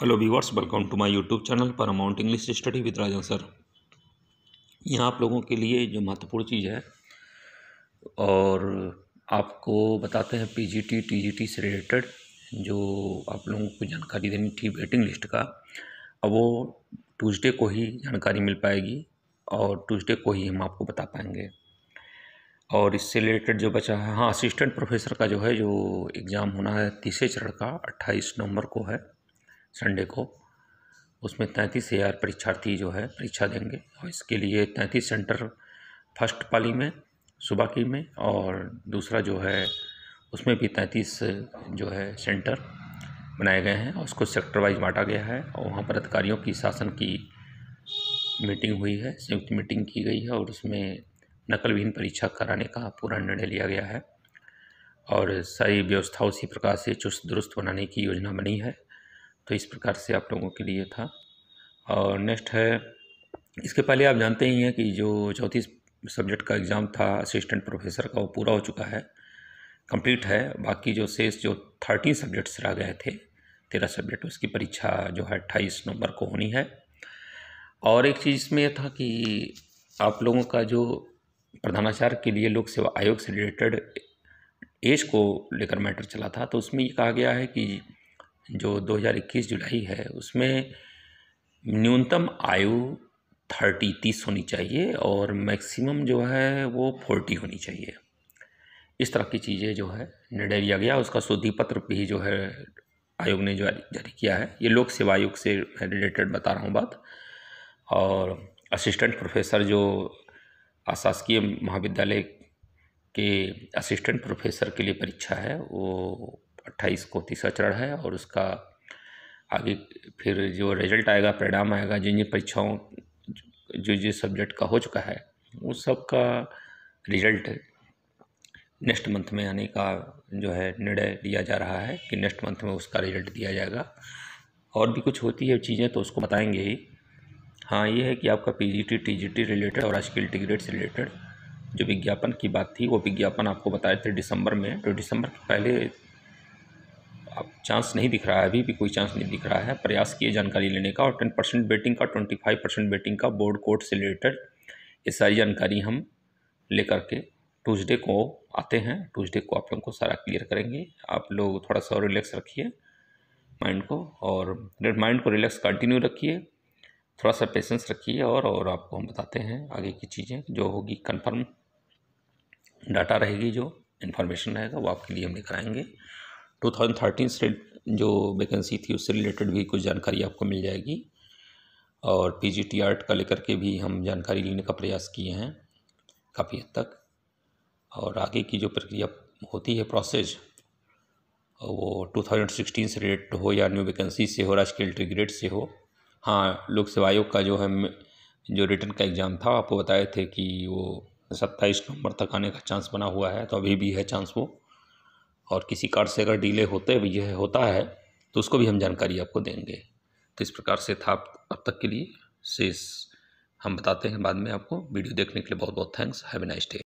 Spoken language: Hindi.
hello viewers welcome to my YouTube channel पर amount English study with Rajan sir यहाँ आप लोगों के लिए जो महत्वपूर्ण चीज़ है और आपको बताते हैं पीजीटी टीजीटी से रिलेटेड जो आप लोगों को जानकारी देनी थी वेटिंग लिस्ट का अब वो ट्यूसडे को ही जानकारी मिल पाएगी और ट्यूसडे को ही हम आपको बता पाएंगे और इससे रिलेटेड जो बचा है हाँ असिस्टेंट प्रोफेसर का जो है जो एग्ज़ाम होना है तीसरे चरण का अट्ठाईस नवंबर को है संडे को उसमें तैंतीस हज़ार परीक्षार्थी जो है परीक्षा देंगे और इसके लिए तैंतीस सेंटर फर्स्ट पाली में सुबह की में और दूसरा जो है उसमें भी तैंतीस जो है सेंटर बनाए गए हैं और उसको सेक्टर वाइज बांटा गया है और वहाँ पर अधिकारियों की शासन की मीटिंग हुई है संयुक्त मीटिंग की गई है और उसमें नकलविहीन परीक्षा कराने का पूरा निर्णय लिया गया है और सारी व्यवस्था उसी प्रकार से चुस्त दुरुस्त बनाने की योजना बनी है तो इस प्रकार से आप लोगों के लिए था और नेक्स्ट है इसके पहले आप जानते ही हैं कि जो चौथी सब्जेक्ट का एग्ज़ाम था असिस्टेंट प्रोफेसर का वो पूरा हो चुका है कंप्लीट है बाकी जो शेष जो थर्टीन सब्जेक्ट्स रह गए थे तेरह सब्जेक्ट उसकी परीक्षा जो है अट्ठाईस नवंबर को होनी है और एक चीज़ इसमें यह था कि आप लोगों का जो प्रधानाचार्य के लिए लोक सेवा आयोग से रिलेटेड एज को लेकर मैटर चला था तो उसमें ये कहा गया है कि जो 2021 जुलाई है उसमें न्यूनतम आयु थर्टी तीस होनी चाहिए और मैक्सिमम जो है वो फोर्टी होनी चाहिए इस तरह की चीज़ें जो है निर्णय लिया गया उसका शोधी पत्र भी जो है आयोग ने जो जारी किया है ये लोक सेवा आयोग से रिलेटेड बता रहा हूँ बात और असिस्टेंट प्रोफेसर जो अशासकीय महाविद्यालय के असिस्टेंट प्रोफेसर के लिए परीक्षा है वो अट्ठाईस को तीसरा चरण है और उसका आगे फिर जो रिजल्ट आएगा परिणाम आएगा जिन जिन परीक्षाओं जो जिस सब्जेक्ट का हो चुका है उस सब का रिजल्ट नेक्स्ट मंथ में आने का जो है निर्णय लिया जा रहा है कि नेक्स्ट मंथ में उसका रिजल्ट दिया जाएगा और भी कुछ होती है चीज़ें तो उसको बताएंगे ही हाँ ये है कि आपका पीजीटी टीजीटी रिलेटेड और आजकल टिकट से रिलेटेड जो विज्ञापन की बात थी वो विज्ञापन आपको बताए थे दिसंबर में तो दिसंबर के पहले अब चांस नहीं दिख रहा है अभी भी कोई चांस नहीं दिख रहा है प्रयास किए जानकारी लेने का और टेन परसेंट बेटिंग का ट्वेंटी फाइव परसेंट बेटिंग का बोर्ड कोर्ट से रिलेटेड ये सारी जानकारी हम लेकर के ट्यूजडे को आते हैं ट्यूजडे को आप लोगों को सारा क्लियर करेंगे आप लोग थोड़ा सा रिलैक्स रखिए माइंड को और माइंड को रिलैक्स कंटिन्यू रखिए थोड़ा सा पेशेंस रखिए और और आपको हम बताते हैं आगे की चीज़ें जो होगी कंफर्म डाटा रहेगी जो इन्फॉर्मेशन रहेगा वो आपके लिए हम लेकर आएंगे टू से जो वैकेंसी थी उससे रिलेटेड भी कुछ जानकारी आपको मिल जाएगी और पी जी टी आर्ट का लेकर के भी हम जानकारी लेने का प्रयास किए हैं काफ़ी हद तक और आगे की जो प्रक्रिया होती है प्रोसेस वो 2016 से रिलेटेड हो या न्यू वैकेंसी से हो राजकीय एंट्री ग्रेड से हो हाँ लोक सेवा आयोग का जो है जो रिटर्न का एग्ज़ाम था आपको बताए थे कि वो सत्ताईस नवंबर तक आने का चांस बना हुआ है तो अभी भी है चांस वो और किसी कार्ड से अगर डिले होते भी यह होता है तो उसको भी हम जानकारी आपको देंगे तो इस प्रकार से था अब तक के लिए शेष हम बताते हैं बाद में आपको वीडियो देखने के लिए बहुत बहुत thanks have a nice day